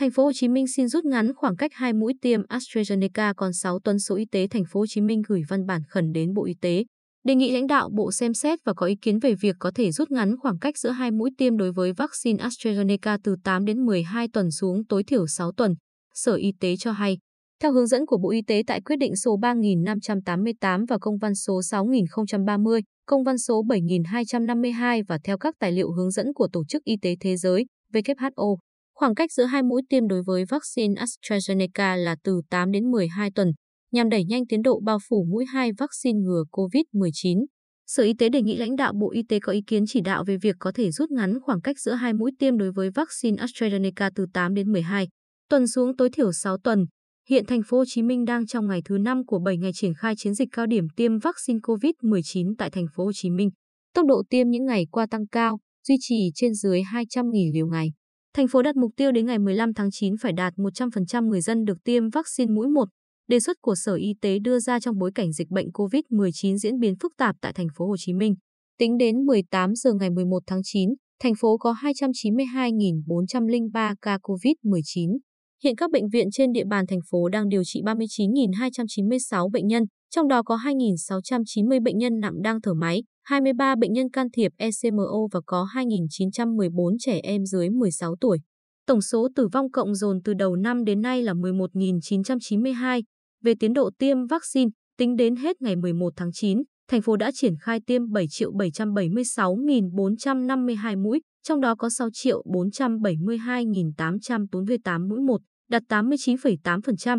Thành phố Hồ Chí Minh xin rút ngắn khoảng cách hai mũi tiêm AstraZeneca còn 6 tuần Sở Y tế Thành phố Hồ Chí Minh gửi văn bản khẩn đến Bộ Y tế, đề nghị lãnh đạo Bộ xem xét và có ý kiến về việc có thể rút ngắn khoảng cách giữa hai mũi tiêm đối với vaccine AstraZeneca từ 8 đến 12 tuần xuống tối thiểu 6 tuần, Sở Y tế cho hay. Theo hướng dẫn của Bộ Y tế tại quyết định số 3588 và công văn số 6030, công văn số 7252 và theo các tài liệu hướng dẫn của Tổ chức Y tế Thế giới, WHO, Khoảng cách giữa hai mũi tiêm đối với vaccine AstraZeneca là từ 8 đến 12 tuần, nhằm đẩy nhanh tiến độ bao phủ mũi 2 vaccine ngừa COVID-19. Sở Y tế đề nghị lãnh đạo Bộ Y tế có ý kiến chỉ đạo về việc có thể rút ngắn khoảng cách giữa hai mũi tiêm đối với vaccine AstraZeneca từ 8 đến 12 tuần xuống tối thiểu 6 tuần. Hiện thành phố Hồ Chí Minh đang trong ngày thứ 5 của 7 ngày triển khai chiến dịch cao điểm tiêm vaccine COVID-19 tại thành phố Hồ Chí Minh. Tốc độ tiêm những ngày qua tăng cao, duy trì trên dưới 200.000 liều ngày. Thành phố đặt mục tiêu đến ngày 15 tháng 9 phải đạt 100% người dân được tiêm vaccine mũi 1, đề xuất của Sở Y tế đưa ra trong bối cảnh dịch bệnh COVID-19 diễn biến phức tạp tại thành phố Hồ Chí Minh. Tính đến 18 giờ ngày 11 tháng 9, thành phố có 292.403 ca COVID-19. Hiện các bệnh viện trên địa bàn thành phố đang điều trị 39.296 bệnh nhân, trong đó có 2.690 bệnh nhân nặng đang thở máy, 23 bệnh nhân can thiệp ECMO và có 2.914 trẻ em dưới 16 tuổi. Tổng số tử vong cộng dồn từ đầu năm đến nay là 11.992. Về tiến độ tiêm vaccine, tính đến hết ngày 11 tháng 9, thành phố đã triển khai tiêm 7 776.452 mũi, trong đó có 6 472.848 mũi 1, đạt 89,8%,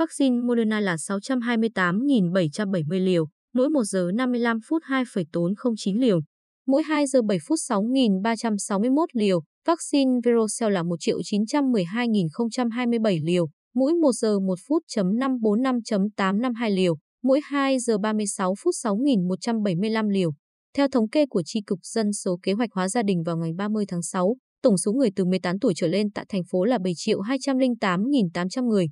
Vaccine Moderna là 628.770 liều, mỗi 1 giờ 55 phút 2,409 liều, mỗi 2 giờ 7 phút 6.361 liều, vaccine Verocell là 1.912.027 liều, mỗi 1 giờ 1 phút chấm 545.852 liều, mỗi 2 giờ 36 phút 6.175 liều. Theo thống kê của Tri Cục Dân số Kế hoạch hóa gia đình vào ngày 30 tháng 6, tổng số người từ 18 tuổi trở lên tại thành phố là 7 208.800 người.